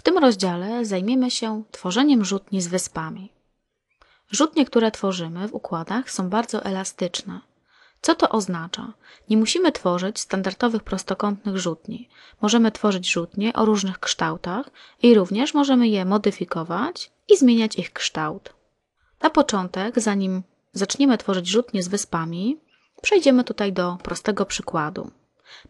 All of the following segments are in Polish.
W tym rozdziale zajmiemy się tworzeniem rzutni z wyspami. Rzutnie, które tworzymy w układach są bardzo elastyczne. Co to oznacza? Nie musimy tworzyć standardowych prostokątnych rzutni. Możemy tworzyć rzutnie o różnych kształtach i również możemy je modyfikować i zmieniać ich kształt. Na początek, zanim zaczniemy tworzyć rzutnie z wyspami, przejdziemy tutaj do prostego przykładu.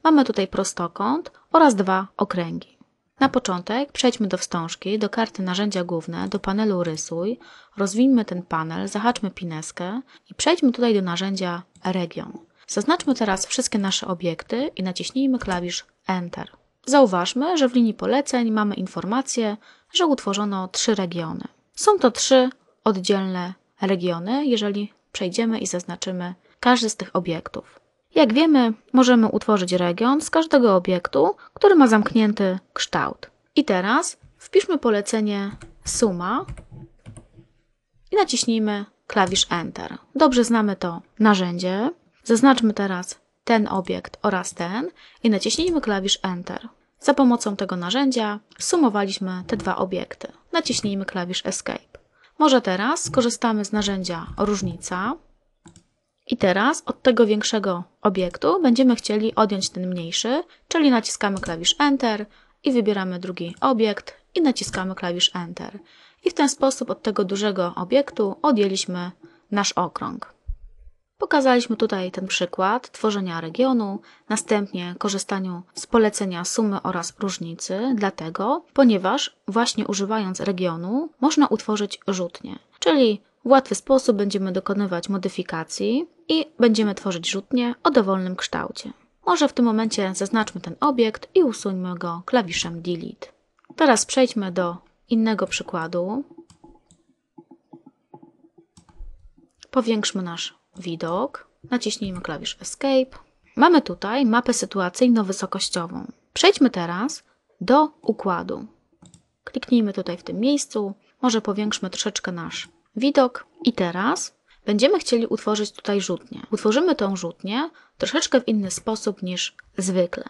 Mamy tutaj prostokąt oraz dwa okręgi. Na początek przejdźmy do wstążki, do karty narzędzia główne, do panelu rysuj, Rozwijmy ten panel, zahaczmy pineskę i przejdźmy tutaj do narzędzia region. Zaznaczmy teraz wszystkie nasze obiekty i naciśnijmy klawisz Enter. Zauważmy, że w linii poleceń mamy informację, że utworzono trzy regiony. Są to trzy oddzielne regiony, jeżeli przejdziemy i zaznaczymy każdy z tych obiektów. Jak wiemy, możemy utworzyć region z każdego obiektu, który ma zamknięty kształt. I teraz wpiszmy polecenie suma i naciśnijmy klawisz Enter. Dobrze znamy to narzędzie. Zaznaczmy teraz ten obiekt oraz ten i naciśnijmy klawisz Enter. Za pomocą tego narzędzia sumowaliśmy te dwa obiekty. Naciśnijmy klawisz Escape. Może teraz skorzystamy z narzędzia różnica i teraz od tego większego obiektu będziemy chcieli odjąć ten mniejszy, czyli naciskamy klawisz Enter i wybieramy drugi obiekt i naciskamy klawisz Enter. I w ten sposób od tego dużego obiektu odjęliśmy nasz okrąg. Pokazaliśmy tutaj ten przykład tworzenia regionu, następnie korzystaniu z polecenia sumy oraz różnicy, dlatego, ponieważ właśnie używając regionu można utworzyć rzutnie, czyli w łatwy sposób będziemy dokonywać modyfikacji i będziemy tworzyć rzutnie o dowolnym kształcie. Może w tym momencie zaznaczmy ten obiekt i usuńmy go klawiszem Delete. Teraz przejdźmy do innego przykładu. Powiększmy nasz widok. Naciśnijmy klawisz Escape. Mamy tutaj mapę sytuacyjno-wysokościową. Przejdźmy teraz do układu. Kliknijmy tutaj w tym miejscu. Może powiększmy troszeczkę nasz widok i teraz będziemy chcieli utworzyć tutaj rzutnię. Utworzymy tą rzutnię troszeczkę w inny sposób niż zwykle.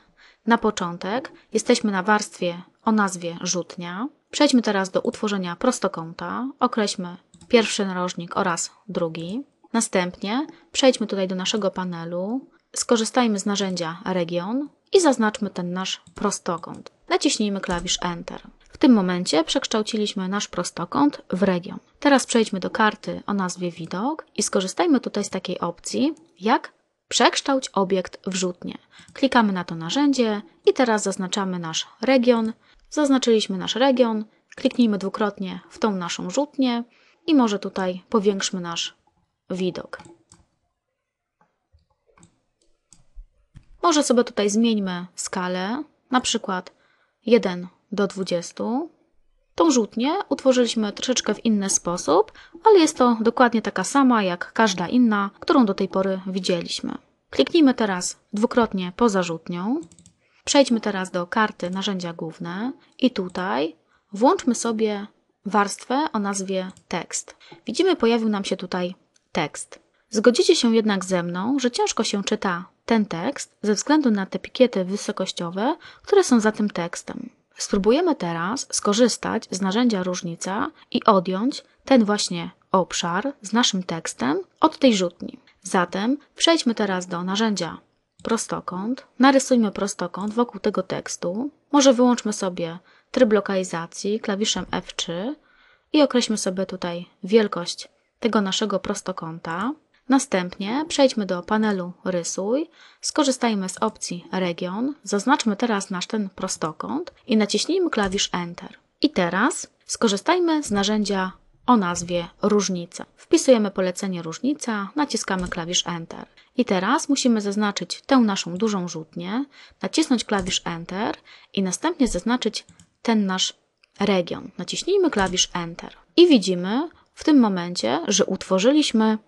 Na początek jesteśmy na warstwie o nazwie rzutnia. Przejdźmy teraz do utworzenia prostokąta. Określmy pierwszy narożnik oraz drugi. Następnie przejdźmy tutaj do naszego panelu. Skorzystajmy z narzędzia region i zaznaczmy ten nasz prostokąt. Naciśnijmy klawisz Enter tym momencie przekształciliśmy nasz prostokąt w region. Teraz przejdźmy do karty o nazwie widok i skorzystajmy tutaj z takiej opcji jak przekształć obiekt w rzutnie. Klikamy na to narzędzie i teraz zaznaczamy nasz region. Zaznaczyliśmy nasz region, kliknijmy dwukrotnie w tą naszą rzutnię i może tutaj powiększmy nasz widok. Może sobie tutaj zmieńmy skalę, na przykład 1 do 20. Tą rzutnię utworzyliśmy troszeczkę w inny sposób, ale jest to dokładnie taka sama jak każda inna, którą do tej pory widzieliśmy. Kliknijmy teraz dwukrotnie poza rzutnią. Przejdźmy teraz do karty narzędzia główne i tutaj włączmy sobie warstwę o nazwie tekst. Widzimy, pojawił nam się tutaj tekst. Zgodzicie się jednak ze mną, że ciężko się czyta ten tekst ze względu na te pikiety wysokościowe, które są za tym tekstem. Spróbujemy teraz skorzystać z narzędzia różnica i odjąć ten właśnie obszar z naszym tekstem od tej rzutni. Zatem przejdźmy teraz do narzędzia prostokąt, narysujmy prostokąt wokół tego tekstu, może wyłączmy sobie tryb lokalizacji klawiszem F3 i określmy sobie tutaj wielkość tego naszego prostokąta. Następnie przejdźmy do panelu Rysuj, skorzystajmy z opcji Region, zaznaczmy teraz nasz ten prostokąt i naciśnijmy klawisz Enter. I teraz skorzystajmy z narzędzia o nazwie Różnica. Wpisujemy polecenie Różnica, naciskamy klawisz Enter. I teraz musimy zaznaczyć tę naszą dużą rzutnię, nacisnąć klawisz Enter i następnie zaznaczyć ten nasz region. Naciśnijmy klawisz Enter. I widzimy w tym momencie, że utworzyliśmy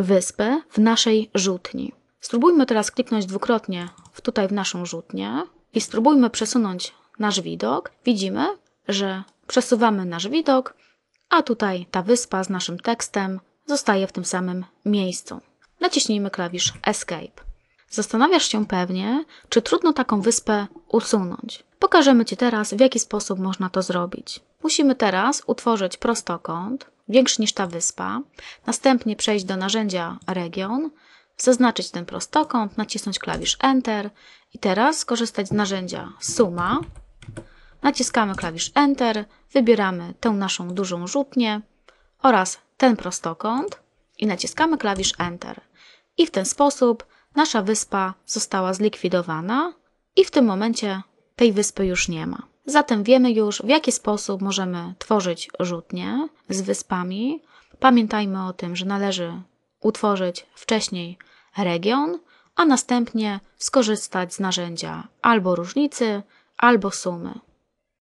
Wyspę w naszej rzutni. Spróbujmy teraz kliknąć dwukrotnie w tutaj w naszą rzutnię i spróbujmy przesunąć nasz widok. Widzimy, że przesuwamy nasz widok, a tutaj ta wyspa z naszym tekstem zostaje w tym samym miejscu. Naciśnijmy klawisz Escape. Zastanawiasz się pewnie, czy trudno taką wyspę usunąć. Pokażemy Ci teraz, w jaki sposób można to zrobić. Musimy teraz utworzyć prostokąt, większy niż ta wyspa, następnie przejść do narzędzia region, zaznaczyć ten prostokąt, nacisnąć klawisz Enter i teraz korzystać z narzędzia suma. Naciskamy klawisz Enter, wybieramy tę naszą dużą rzutnię oraz ten prostokąt i naciskamy klawisz Enter. I w ten sposób nasza wyspa została zlikwidowana i w tym momencie tej wyspy już nie ma. Zatem wiemy już, w jaki sposób możemy tworzyć rzutnie z wyspami. Pamiętajmy o tym, że należy utworzyć wcześniej region, a następnie skorzystać z narzędzia albo różnicy, albo sumy.